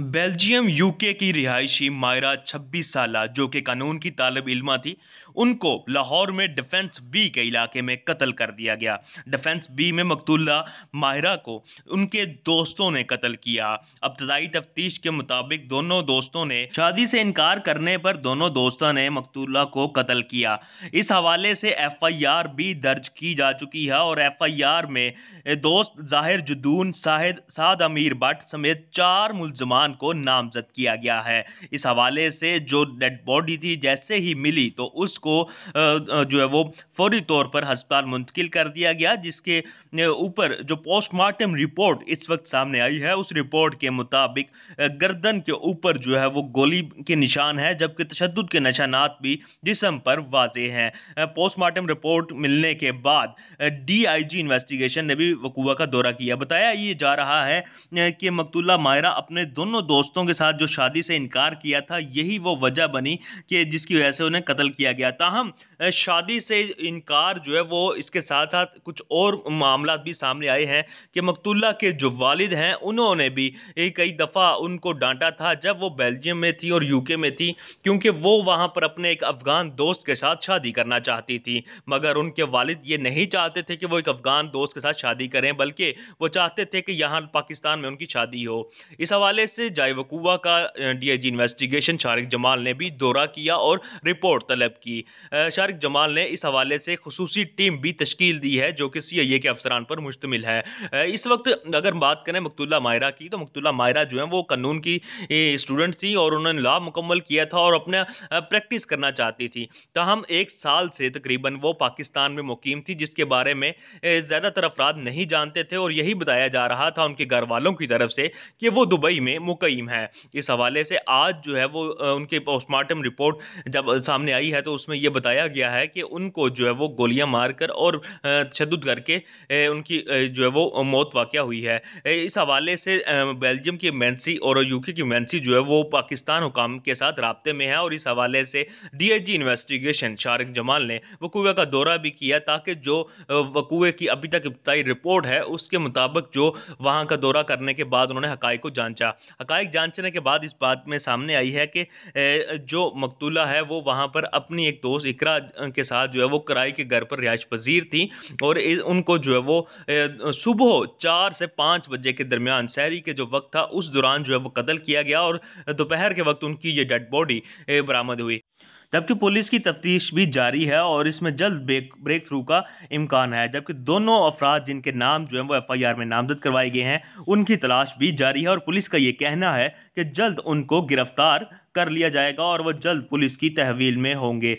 Belgium UK की रिहायशी मायरा 26 साल जो कि कानून की तालब इलमा थी उनको लाहौर में डिफेंस बी के इलाके में कत्ल कर दिया गया डिफेंस बी में मकतुल्ला मायरा को उनके दोस्तों ने कत्ल किया अब्तदाई तफ्तीश के मुताबिक दोनों दोस्तों ने शादी से इनकार करने पर दोनों दोस्तों ने मकतुल्ला को कत्ल किया इस हवाले से एफ आई आर भी दर्ज की जा चुकी है और एफ आई आर में दोस्त जाहिर जुदून साहिद साद अमीर भट्ट समेत चार मुलजमान खान को नामजद किया गया है इस हवाले से जो डेड बॉडी थी जैसे ही मिली तो उसको जो है वो फौरी तौर पर हस्पताल मुंतकिल कर दिया गया जिसके ऊपर जो पोस्टमार्टम रिपोर्ट इस वक्त सामने आई है उस रिपोर्ट के मुताबिक गर्दन के ऊपर जो है वो गोली के निशान है जबकि तशद के निशानात भी जिसम पर वाजे हैं पोस्टमार्टम रिपोर्ट मिलने के बाद डीआईजी इन्वेस्टिगेशन ने भी वकूबा का दौरा किया बताया ये जा रहा है कि मकतुल्ला मायरा अपने दोनों दोनों दोस्तों के साथ जो शादी से इनकार किया था यही वो वजह बनी कि जिसकी वजह से उन्हें कत्ल किया गया ताहम शादी से इनकार जो है वो इसके साथ साथ कुछ और मामला भी सामने आए हैं कि मकतुल्ला के जो वालिद हैं उन्होंने भी कई दफ़ा उनको डांटा था जब वो बेल्जियम में थी और यूके में थी क्योंकि वो वहाँ पर अपने एक अफ़गान दोस्त के साथ शादी करना चाहती थी मगर उनके वालिद ये नहीं चाहते थे कि वो एक अफ़गान दोस्त के साथ शादी करें बल्कि वो चाहते थे कि यहाँ पाकिस्तान में उनकी शादी हो इस हवाले से से जायवकूवा का डीआईजी इन्वेस्टिगेशन शारिक जमाल ने भी दौरा किया और रिपोर्ट तलब की शारिक जमाल ने इस हवाले से खसूसी टीम भी तश्कील दी है जो कि सी के अफसरान पर मुश्तमिल है इस वक्त अगर बात करें मकतुल्ला मायरा की तो मकतुल्ला मायरा जो है वो कानून की स्टूडेंट थी और उन्होंने लाभ मुकम्मल किया था और अपना प्रैक्टिस करना चाहती थी तहम एक साल से तकरीबन वो पाकिस्तान में मुकीम थी जिसके बारे में ज़्यादातर अफराद नहीं जानते थे और यही बताया जा रहा था उनके घर वालों की तरफ से कि वो दुबई में मुकईम है इस हवाले से आज जो है वो उनके पोस्टमार्टम रिपोर्ट जब सामने आई है तो उसमें यह बताया गया है कि उनको जो है वो गोलियां मारकर और तशद करके उनकी जो है वो मौत वाक़ हुई है इस हवाले से बेल्जियम की मैंसी और यूके की मैंसी जो है वो पाकिस्तान हुकाम के साथ रबते में है और इस हवाले से D H G investigation Shariq Jamal ने वकूए का दौरा भी किया ताकि जो वकूए की अभी तक इब्तई रिपोर्ट है उसके मुताबिक जो वहाँ का दौरा करने के बाद उन्होंने हक़ को जांचा हकाइक जांचने के बाद इस बात में सामने आई है कि जो मकतूला है वो वहाँ पर अपनी एक दोस्त इकरा के साथ जो है वो कराई के घर पर रिहाइश पजीर थी और उनको जो है वो सुबह चार से पाँच बजे के दरमियान शहरी के जो वक्त था उस दौरान जो है वो कतल किया गया और दोपहर के वक्त उनकी ये डेड बॉडी बरामद हुई जबकि पुलिस की तफ्तीश भी जारी है और इसमें जल्द ब्रेक ब्रेक थ्रू का इम्कान है जबकि दोनों अफराद जिनके नाम जो है वो एफ आई आर में नामजद करवाए गए हैं उनकी तलाश भी जारी है और पुलिस का ये कहना है कि जल्द उनको गिरफ्तार कर लिया जाएगा और वह जल्द पुलिस की तहवील में होंगे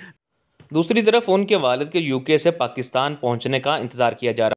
दूसरी तरफ उनके वालद के यूके से पाकिस्तान पहुंचने का इंतजार किया जा रहा